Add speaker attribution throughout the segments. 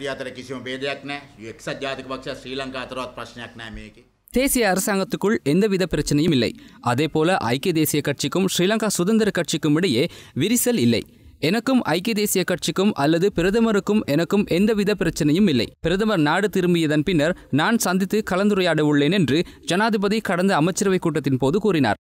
Speaker 1: ජාති අතර කිසිම බේදයක් නෑ එක්සත් ජාතික පක්ෂ ශ්‍රී ලංකා අතරවත් ප්‍රශ්නයක් නෑ මේකේ தேசிய அரசாங்கத்துக்குள் எந்தவித பிரச்சனையும் இல்லை அதேபோல ஐக்கிய தேசிய கட்சிக்கும் ஸ்ரீலங்கா சுதந்திர கட்சிக்கும் இடையே விரிசல் இல்லை எனக்கும் ஐக்கிய தேசிய கட்சிக்கும் அல்லது பிரதமருக்கும் எனக்கும் எந்தவித பிரச்சனையும் இல்லை பிரதமர் நாடு திரும்பியதன் பின்னர் நான் சந்தித்து கலந்துரையாட உள்ளேன் என்று ஜனாதிபதி கடந்த அமைச்சரவை கூட்டத்தின் போது கூறினார்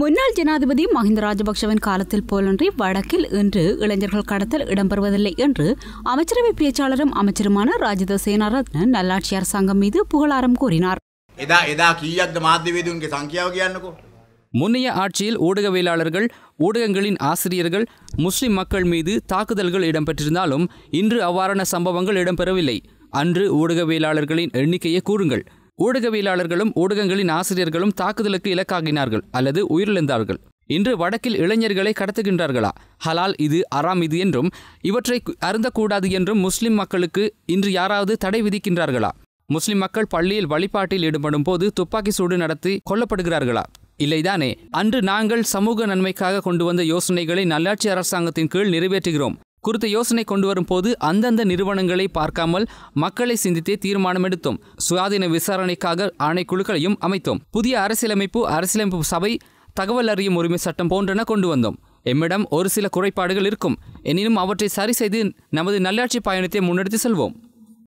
Speaker 2: முன்னாள் ஜனாதிபதி மஹிந்த ராஜபக்சவின் காலத்தில் போலன்றி வடக்கில் இன்று இளைஞர்கள் கடத்தல் இடம்பெறுவதில்லை என்று அமைச்சரவை பேச்சாளரும் அமைச்சருமான ராஜித சேனாரத்ன நல்லாட்சி அரசாங்கம் மீது புகழாரம் கூறினார்
Speaker 1: முன்னைய ஆட்சியில் ஊடகவியலாளர்கள் ஊடகங்களின் ஆசிரியர்கள் முஸ்லிம் மக்கள் மீது தாக்குதல்கள் இடம்பெற்றிருந்தாலும் இன்று அவ்வாறான சம்பவங்கள் இடம்பெறவில்லை அன்று ஊடகவியலாளர்களின் எண்ணிக்கையை கூறுங்கள் ஊடகவியலாளர்களும் ஊடகங்களின் ஆசிரியர்களும் தாக்குதலுக்கு இலக்காகினார்கள் அல்லது உயிரிழந்தார்கள் இன்று வடக்கில் இளைஞர்களை கடத்துகின்றார்களா ஹலால் இது அறாம் இது என்றும் இவற்றை அருந்தக்கூடாது என்றும் முஸ்லிம் மக்களுக்கு இன்று யாராவது தடை விதிக்கின்றார்களா முஸ்லிம் மக்கள் பள்ளியில் வழிபாட்டில் ஈடுபடும் போது துப்பாக்கி சூடு நடத்தி கொல்லப்படுகிறார்களா இல்லைதானே அன்று நாங்கள் சமூக நன்மைக்காக கொண்டு வந்த யோசனைகளை நல்லாட்சி அரசாங்கத்தின் கீழ் நிறைவேற்றுகிறோம் குறித்த யோசனை கொண்டு வரும்போது அந்தந்த நிறுவனங்களை பார்க்காமல் மக்களை சிந்தித்தே தீர்மானம் எடுத்தோம் சுயாதீன விசாரணைக்காக ஆணைக்குழுக்களையும் அமைத்தோம் புதிய அரசியலமைப்பு அரசியலமைப்பு சபை தகவல் அறியும் உரிமை சட்டம் போன்றன கொண்டு வந்தோம் எம்மிடம் ஒரு சில குறைபாடுகள் இருக்கும் எனினும் அவற்றை சரி செய்து நமது நல்லாட்சி பயணத்தை முன்னெடுத்து செல்வோம்